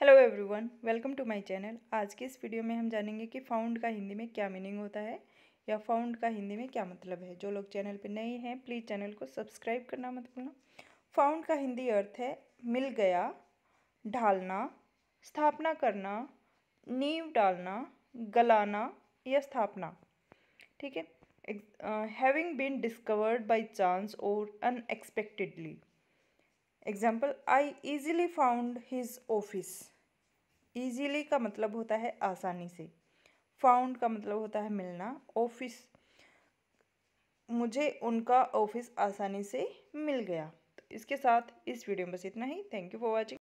hello everyone welcome to my channel आज के इस वीडियो में हम जानेंगे कि फाउंड का हिंदी में क्या मीनिंग होता है या फाउंड का हिंदी में क्या मतलब है जो लोग चैनल पर नए हैं प्लीज़ चैनल को सब्सक्राइब करना मत भूलना फाउंड का हिंदी अर्थ है मिल गया ढालना स्थापना करना नींव डालना गलाना या स्थापना ठीक है having been discovered by chance और unexpectedly example I easily found his office easily का मतलब होता है आसानी से फाउंड का मतलब होता है मिलना ऑफिस मुझे उनका ऑफिस आसानी से मिल गया तो इसके साथ इस वीडियो में बस इतना ही थैंक यू फॉर वॉचिंग